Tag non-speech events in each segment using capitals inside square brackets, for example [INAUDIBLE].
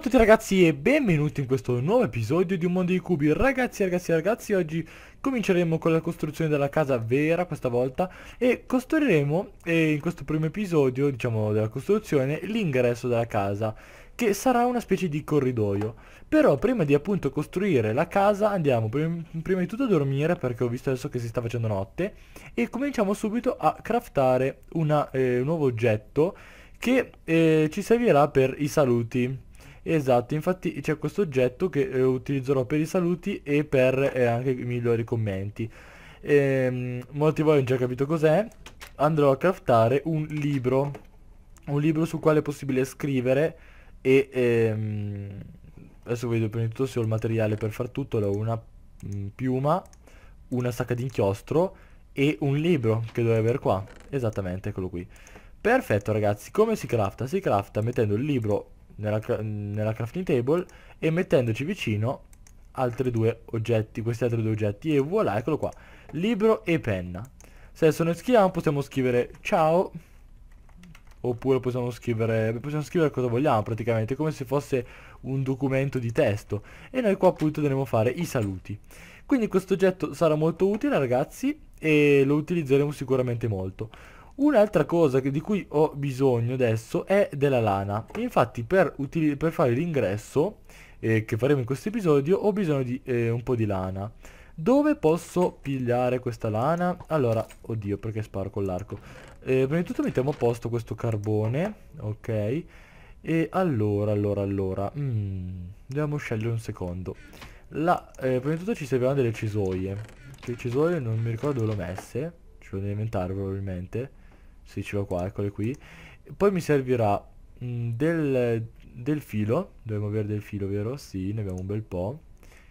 a tutti ragazzi e benvenuti in questo nuovo episodio di Un Mondo di Cubi Ragazzi ragazzi ragazzi oggi cominceremo con la costruzione della casa vera questa volta E costruiremo eh, in questo primo episodio diciamo della costruzione l'ingresso della casa Che sarà una specie di corridoio Però prima di appunto costruire la casa andiamo prim prima di tutto a dormire perché ho visto adesso che si sta facendo notte E cominciamo subito a craftare una, eh, un nuovo oggetto che eh, ci servirà per i saluti Esatto, infatti c'è questo oggetto che eh, utilizzerò per i saluti e per eh, anche i migliori commenti. E, ehm, molti di voi hanno già capito cos'è. Andrò a craftare un libro, un libro sul quale è possibile scrivere e... Ehm, adesso vedo prima di tutto se ho il materiale per far tutto, ho una mh, mm, piuma, una sacca di inchiostro e un libro che dovrei aver qua, esattamente, eccolo qui. Perfetto ragazzi, come si crafta? Si crafta mettendo il libro nella, nella crafting table e mettendoci vicino altri due oggetti, questi altri due oggetti e voilà, eccolo qua, libro e penna. Se adesso noi scriviamo possiamo scrivere ciao oppure possiamo scrivere, possiamo scrivere cosa vogliamo praticamente, come se fosse un documento di testo e noi qua appunto dovremo fare i saluti. Quindi questo oggetto sarà molto utile ragazzi e lo utilizzeremo sicuramente molto. Un'altra cosa che, di cui ho bisogno adesso è della lana. Infatti per, per fare l'ingresso eh, che faremo in questo episodio ho bisogno di eh, un po' di lana. Dove posso pigliare questa lana? Allora, oddio perché sparo con l'arco. Eh, prima di tutto mettiamo a posto questo carbone, ok? E allora, allora, allora... Mm, dobbiamo scegliere un secondo. La, eh, prima di tutto ci servono delle cesoie. Le cesoie non mi ricordo dove le ho messe. Ce le l'ho nell'inventario probabilmente sì ce l'ho qua eccole qui poi mi servirà mh, mm, del, del filo dobbiamo avere del filo vero? sì ne abbiamo un bel po'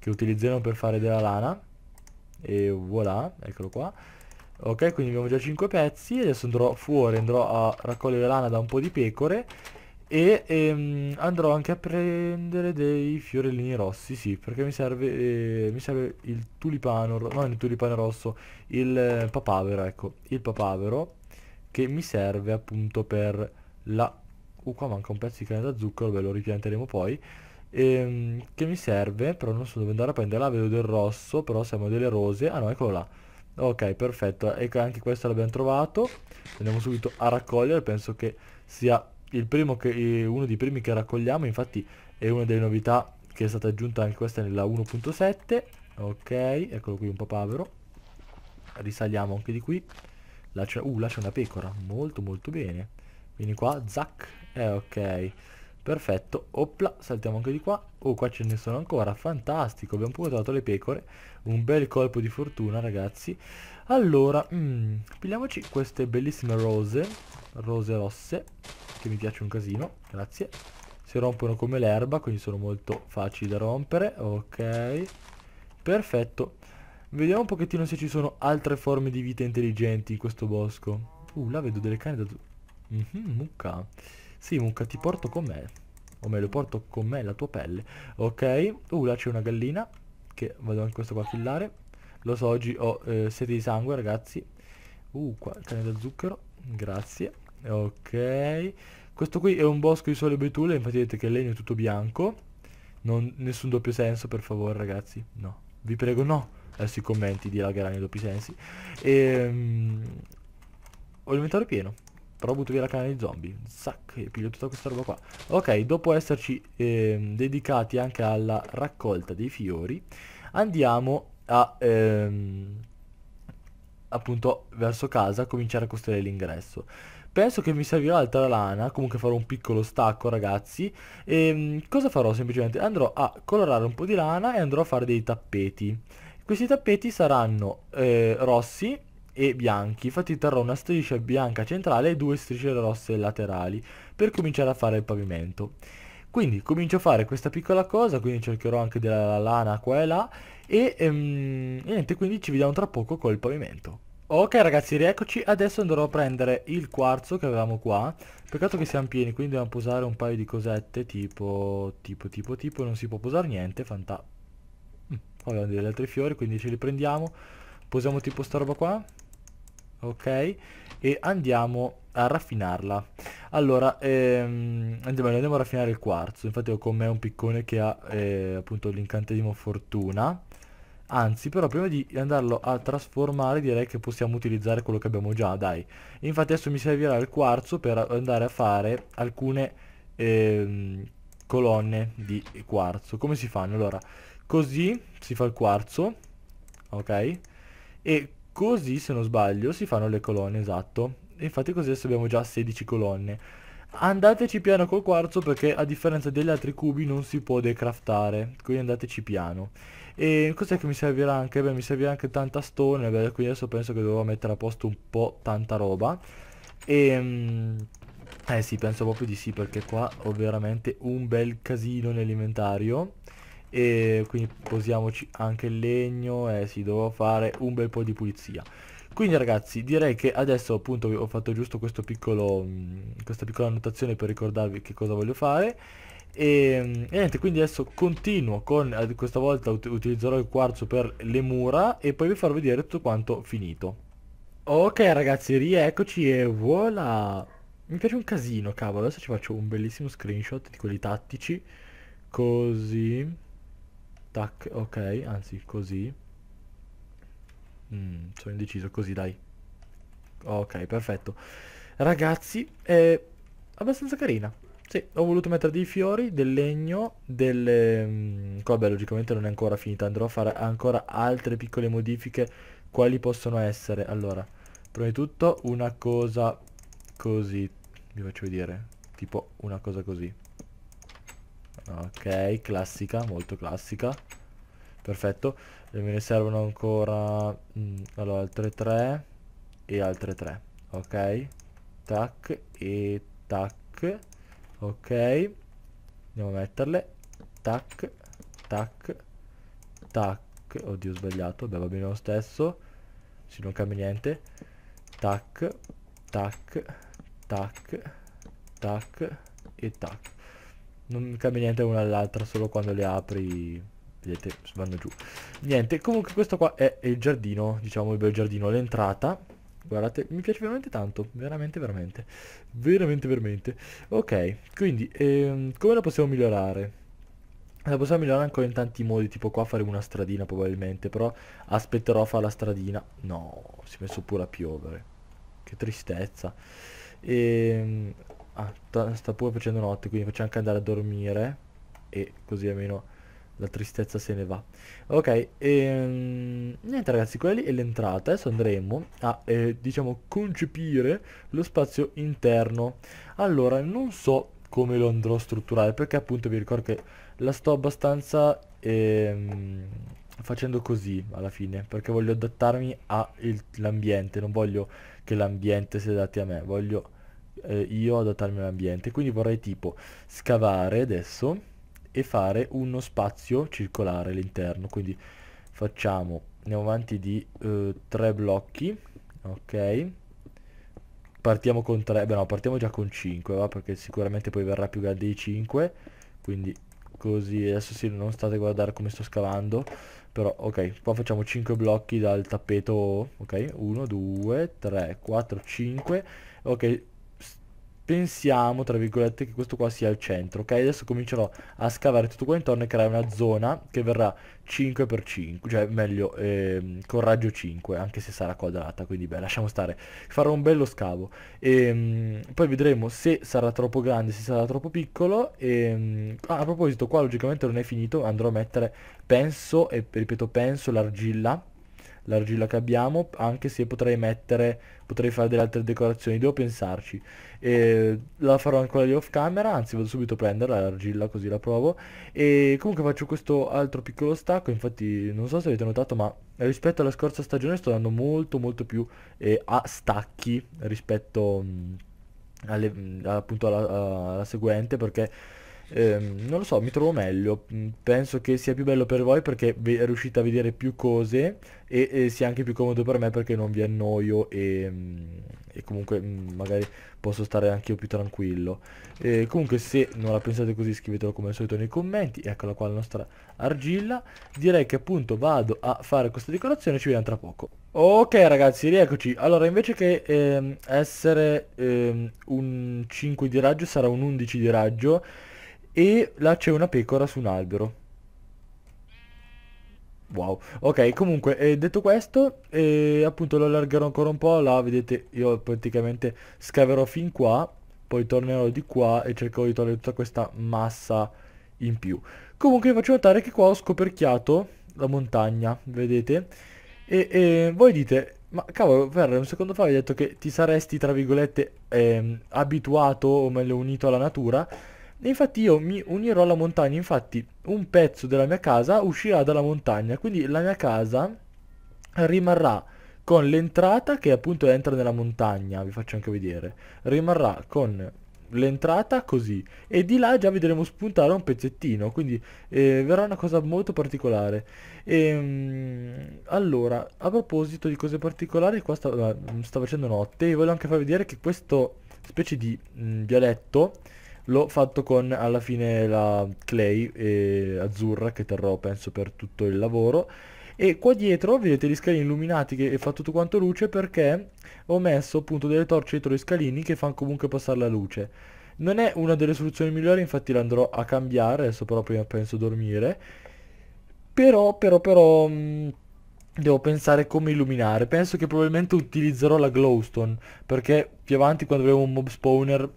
che utilizzeremo per fare della lana e voilà eccolo qua ok quindi abbiamo già 5 pezzi adesso andrò fuori andrò a raccogliere lana da un po' di pecore e ehm, andrò anche a prendere dei fiorellini rossi sì perché mi serve, eh, mi serve il tulipano no il tulipano rosso il papavero ecco il papavero che mi serve appunto per la... Uh, qua manca un pezzo di canna da zucchero, ve lo ripianteremo poi. Ehm, che mi serve, però non so dove andare a prenderla, vedo del rosso, però siamo delle rose. Ah no, eccolo là. Ok, perfetto. Ecco, anche questo l'abbiamo trovato. Andiamo subito a raccogliere, penso che sia che, uno dei primi che raccogliamo, infatti è una delle novità che è stata aggiunta anche questa nella 1.7. Ok, eccolo qui un papavero. Risaliamo anche di qui. Là c'è uh, una pecora. Molto molto bene. Vieni qua, zac. Eh, ok. Perfetto. Opla, saltiamo anche di qua. Oh, qua ce ne sono ancora. Fantastico. Abbiamo pure trovato le pecore. Un bel colpo di fortuna, ragazzi. Allora, mm, pigliamoci queste bellissime rose. Rose rosse. Che mi piace un casino. Grazie. Si rompono come l'erba, quindi sono molto facili da rompere. Ok. Perfetto. Vediamo un pochettino se ci sono altre forme di vita intelligenti in questo bosco. Uh, là vedo delle cane da... Mm -hmm, mucca. Sì, mucca, ti porto con me. O meglio, porto con me la tua pelle. Ok. Uh, là c'è una gallina. Che vado anche questo qua a killare. Lo so, oggi ho eh, sete di sangue, ragazzi. Uh, qua, cane da zucchero. Grazie. Ok. Questo qui è un bosco di sole betule. Infatti vedete che il legno è tutto bianco. Non, nessun doppio senso, per favore, ragazzi. No. Vi prego, no adesso eh, i commenti dilagheranno i doppi sensi e, um, ho l'inventario pieno però butto via la canna di zombie Zac, e piglio tutta questa roba qua ok dopo esserci ehm, dedicati anche alla raccolta dei fiori andiamo a ehm, appunto verso casa cominciare a costruire l'ingresso penso che mi servirà altra lana comunque farò un piccolo stacco ragazzi e ehm, cosa farò semplicemente andrò a colorare un po' di lana e andrò a fare dei tappeti questi tappeti saranno eh, rossi e bianchi, infatti terrò una striscia bianca centrale e due strisce rosse laterali per cominciare a fare il pavimento. Quindi comincio a fare questa piccola cosa, quindi cercherò anche della lana qua e là e ehm, niente, quindi ci vediamo tra poco col pavimento. Ok ragazzi, rieccoci, adesso andrò a prendere il quarzo che avevamo qua Peccato che siamo pieni, quindi dobbiamo posare un paio di cosette tipo, tipo, tipo, tipo, non si può posare niente, fantastico abbiamo degli altri fiori quindi ce li prendiamo posiamo tipo sta roba qua ok e andiamo a raffinarla allora ehm, andiamo, andiamo, a raffinare il quarzo infatti ho con me un piccone che ha eh, appunto l'incantesimo fortuna anzi però prima di andarlo a trasformare direi che possiamo utilizzare quello che abbiamo già dai infatti adesso mi servirà il quarzo per andare a fare alcune ehm, colonne di quarzo come si fanno allora Così si fa il quarzo, ok? E così, se non sbaglio, si fanno le colonne, esatto. E infatti così adesso abbiamo già 16 colonne. Andateci piano col quarzo perché a differenza degli altri cubi non si può decraftare, quindi andateci piano. E cos'è che mi servirà anche? Beh, mi servirà anche tanta stone, beh, quindi adesso penso che dovrò mettere a posto un po' tanta roba. E... Ehm, eh sì, penso proprio di sì perché qua ho veramente un bel casino nell'inventario e quindi posiamoci anche il legno e eh, si sì, dovevo fare un bel po' di pulizia quindi ragazzi direi che adesso appunto ho fatto giusto questo piccolo mh, mm, questa piccola annotazione per ricordarvi che cosa voglio fare e, mm, e niente quindi adesso continuo con questa volta ut utilizzerò il quarzo per le mura e poi vi farò vedere tutto quanto finito ok ragazzi rieccoci e voilà mi piace un casino cavolo adesso ci faccio un bellissimo screenshot di quelli tattici così Tac, ok, anzi così. Mm, sono indeciso, così dai. Ok, perfetto. Ragazzi, è abbastanza carina. Sì, ho voluto mettere dei fiori, del legno, delle... Mm, qua, beh, logicamente non è ancora finita, andrò a fare ancora altre piccole modifiche. Quali possono essere? Allora, prima di tutto una cosa così. Vi faccio vedere, tipo una cosa così. Ok, classica, molto classica. Perfetto. E me ne servono ancora... Mh, mm, allora, altre tre e altre tre. Ok. Tac e tac. Ok. Andiamo a metterle. Tac, tac, tac. Oddio, ho sbagliato. Beh, va bene lo stesso. Sì, non cambia niente. Tac, tac, tac, tac e tac non cambia niente una all'altra solo quando le apri vedete vanno giù niente comunque questo qua è il giardino diciamo il bel giardino l'entrata guardate mi piace veramente tanto veramente veramente veramente veramente ok quindi ehm, come la possiamo migliorare la possiamo migliorare ancora in tanti modi, tipo qua faremo una stradina probabilmente, però aspetterò a fare la stradina. No, si è messo pure a piovere. Che tristezza. Ehm, ah, sta pure facendo notte quindi facciamo anche andare a dormire e così almeno la tristezza se ne va ok ehm, niente ragazzi quella lì è l'entrata adesso andremo a eh, diciamo concepire lo spazio interno allora non so come lo andrò a strutturare perché appunto vi ricordo che la sto abbastanza ehm, facendo così alla fine perché voglio adattarmi all'ambiente non voglio che l'ambiente si adatti a me voglio eh, io adattarmi all'ambiente. Quindi vorrei tipo scavare adesso e fare uno spazio circolare all'interno. Quindi facciamo, andiamo avanti di eh, tre blocchi, ok? Partiamo con tre beh no, partiamo già con 5, va? Perché sicuramente poi verrà più grande di 5. Quindi così, adesso sì, non state a guardare come sto scavando. Però, ok, qua facciamo 5 blocchi dal tappeto, ok? 1, 2, 3, 4, 5. Ok, pensiamo, tra virgolette, che questo qua sia il centro, ok? Adesso comincerò a scavare tutto qua intorno e creare una zona che verrà 5x5, cioè meglio, ehm, con raggio 5, anche se sarà quadrata, quindi beh, lasciamo stare. Farò un bello scavo. E, ehm, mh, poi vedremo se sarà troppo grande, se sarà troppo piccolo. E, ehm, mh, ah, a proposito, qua logicamente non è finito, andrò a mettere, penso, e ripeto, penso, l'argilla, l'argilla che abbiamo, anche se potrei mettere potrei fare delle altre decorazioni, devo pensarci. E la farò ancora di off camera, anzi vado subito a prenderla l'argilla così la provo. E comunque faccio questo altro piccolo stacco, infatti non so se avete notato ma rispetto alla scorsa stagione sto dando molto molto più eh, a stacchi rispetto mh, mm, alle, mh, mm, appunto alla, alla seguente perché ehm, non lo so, mi trovo meglio. Mm, penso che sia più bello per voi perché riuscite a vedere più cose e, e, sia anche più comodo per me perché non vi annoio e, mm, e comunque mm, magari posso stare anche io più tranquillo. E comunque se non la pensate così scrivetelo come al solito nei commenti. Eccola qua la nostra argilla. Direi che appunto vado a fare questa decorazione ci vediamo tra poco. Ok ragazzi, rieccoci. Allora, invece che ehm, essere ehm, un 5 di raggio sarà un 11 di raggio. E là c'è una pecora su un albero. Wow, ok comunque eh, detto questo eh, appunto lo allargherò ancora un po', là vedete io praticamente scaverò fin qua, poi tornerò di qua e cercherò di togliere tutta questa massa in più. Comunque vi faccio notare che qua ho scoperchiato la montagna, vedete? E, e voi dite, ma cavolo Ferre un secondo fa hai detto che ti saresti tra virgolette ehm, abituato o meglio unito alla natura e infatti io mi unirò alla montagna, infatti un pezzo della mia casa uscirà dalla montagna, quindi la mia casa rimarrà con l'entrata che appunto entra nella montagna, vi faccio anche vedere, rimarrà con l'entrata così e di là già vedremo spuntare un pezzettino quindi eh, verrà una cosa molto particolare e, ehm, allora a proposito di cose particolari qua sta, eh, sta facendo notte e voglio anche far vedere che questo specie di mh, mm, vialetto L'ho fatto con alla fine la clay eh, azzurra che terrò penso per tutto il lavoro e qua dietro vedete gli scalini illuminati che fa tutto quanto luce perché ho messo appunto delle torce dietro gli scalini che fanno comunque passare la luce. Non è una delle soluzioni migliori infatti la andrò a cambiare, adesso però prima penso dormire. Però però però... Mh, mm, devo pensare come illuminare. Penso che probabilmente utilizzerò la glowstone, perché più avanti quando avremo un mob spawner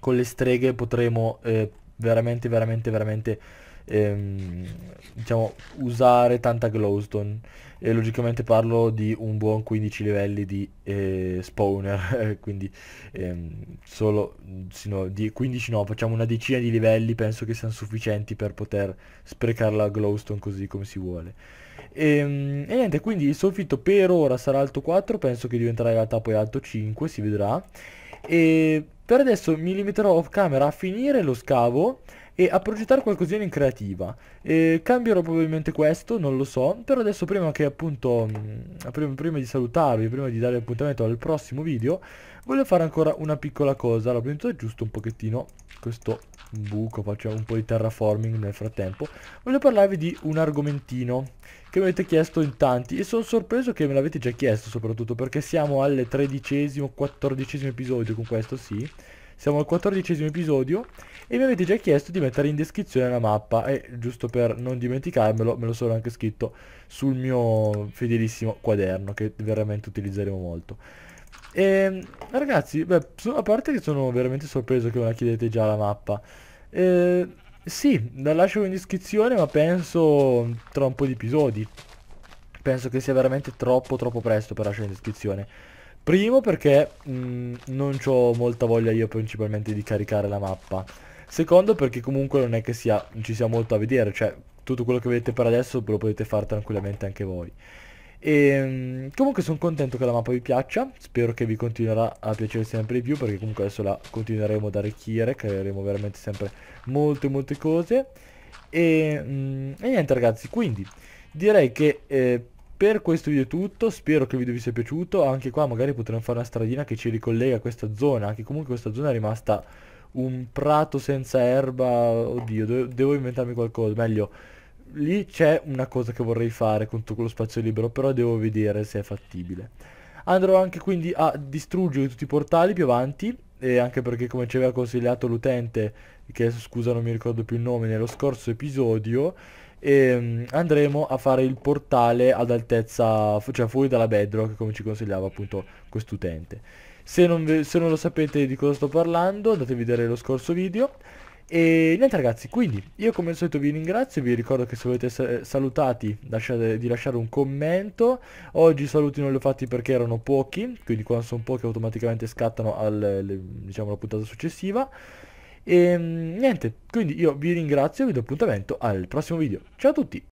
con le streghe potremo eh, veramente, veramente, veramente ehm, diciamo, usare tanta glowstone. E logicamente parlo di un buon 15 livelli di eh, spawner, [LAUGHS] eh, quindi ehm, solo sino, di 15 no, facciamo una decina di livelli, penso che siano sufficienti per poter sprecare la glowstone così come si vuole. E, ehm, e, niente, quindi il soffitto per ora sarà alto 4, penso che diventerà in realtà poi alto 5, si vedrà. E per adesso mi limiterò off camera a finire lo scavo e a progettare qualcosina in creativa. E cambierò probabilmente questo, non lo so, però adesso prima che appunto, mh, mm, prima, prima, di salutarvi, prima di dare appuntamento al prossimo video, voglio fare ancora una piccola cosa, la prendo giusto un pochettino questo buco, facciamo un po' di terraforming nel frattempo, voglio parlarvi di un argomentino che mi avete chiesto in tanti e sono sorpreso che me l'avete già chiesto soprattutto perché siamo al tredicesimo, quattordicesimo episodio con questo, sì siamo al quattordicesimo episodio e mi avete già chiesto di mettere in descrizione la mappa e giusto per non dimenticarmelo me lo sono anche scritto sul mio fedelissimo quaderno che veramente utilizzeremo molto. E ehm, ragazzi, beh, a parte che sono veramente sorpreso che me la chiedete già la mappa. Eh, sì, la lascio in descrizione ma penso tra un po' di episodi. Penso che sia veramente troppo troppo presto per lasciare in descrizione. Primo perché mh, mm, non ho molta voglia io principalmente di caricare la mappa. Secondo perché comunque non è che sia, ci sia molto a vedere, cioè tutto quello che vedete per adesso lo potete fare tranquillamente anche voi. E, ehm, comunque sono contento che la mappa vi piaccia, spero che vi continuerà a piacere sempre di più perché comunque adesso la continueremo ad arricchire, creeremo veramente sempre molte molte cose. E, ehm, mh, e niente ragazzi, quindi direi che eh, per questo video è tutto, spero che il video vi sia piaciuto, anche qua magari potremmo fare una stradina che ci ricollega a questa zona, anche comunque questa zona è rimasta un prato senza erba, oddio, devo inventarmi qualcosa, meglio, lì c'è una cosa che vorrei fare con tutto quello spazio libero, però devo vedere se è fattibile. Andrò anche quindi a distruggere tutti i portali più avanti, e anche perché come ci aveva consigliato l'utente, che scusa non mi ricordo più il nome, nello scorso episodio, e ehm, andremo a fare il portale ad altezza, cioè fuori dalla bedrock come ci consigliava appunto quest'utente. Se, se, non lo sapete di cosa sto parlando andate a vedere lo scorso video. E niente ragazzi, quindi io come al solito vi ringrazio, vi ricordo che se volete essere salutati lasciate, di lasciare un commento, oggi i saluti non li ho fatti perché erano pochi, quindi quando sono pochi automaticamente scattano al, diciamo, la puntata successiva. E ehm, niente, quindi io vi ringrazio e vi do appuntamento al prossimo video. Ciao a tutti!